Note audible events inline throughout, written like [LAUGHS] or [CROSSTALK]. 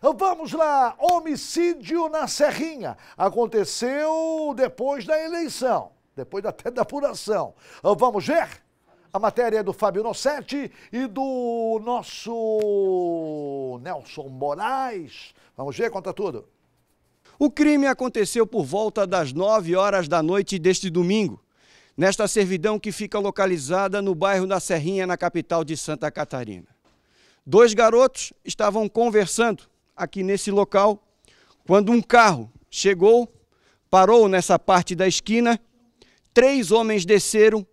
Então, vamos lá, homicídio na Serrinha. Aconteceu depois da eleição, depois [LAUGHS] até da apuração. Então, vamos ver? A matéria é do Fábio Nossetti e do nosso Nelson Moraes. Vamos ver, conta tudo. O crime aconteceu por volta das 9 horas da noite deste domingo, nesta servidão que fica localizada no bairro da Serrinha, na capital de Santa Catarina. Dois garotos estavam conversando aqui nesse local, quando um carro chegou, parou nessa parte da esquina, três homens desceram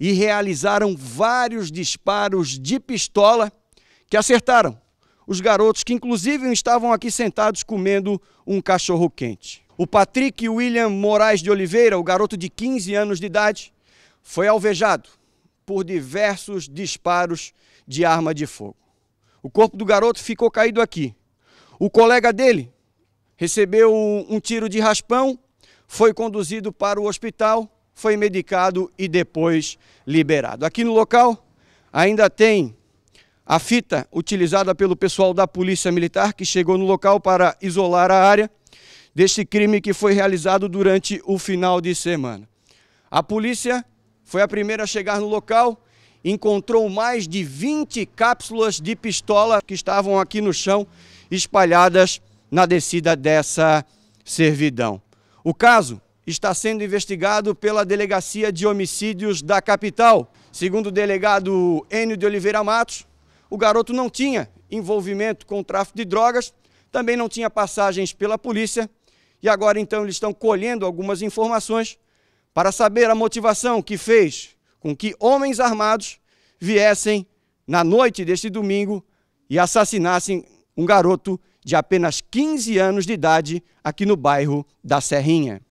e realizaram vários disparos de pistola que acertaram os garotos que inclusive estavam aqui sentados comendo um cachorro quente. O Patrick William Moraes de Oliveira, o garoto de 15 anos de idade, foi alvejado por diversos disparos de arma de fogo. O corpo do garoto ficou caído aqui, o colega dele recebeu um tiro de raspão, foi conduzido para o hospital, foi medicado e depois liberado. Aqui no local ainda tem a fita utilizada pelo pessoal da Polícia Militar que chegou no local para isolar a área deste crime que foi realizado durante o final de semana. A polícia foi a primeira a chegar no local, encontrou mais de 20 cápsulas de pistola que estavam aqui no chão, espalhadas na descida dessa servidão. O caso está sendo investigado pela Delegacia de Homicídios da capital. Segundo o delegado Enio de Oliveira Matos, o garoto não tinha envolvimento com tráfico de drogas, também não tinha passagens pela polícia e agora então eles estão colhendo algumas informações para saber a motivação que fez com que homens armados viessem na noite deste domingo e assassinassem um garoto de apenas 15 anos de idade aqui no bairro da Serrinha.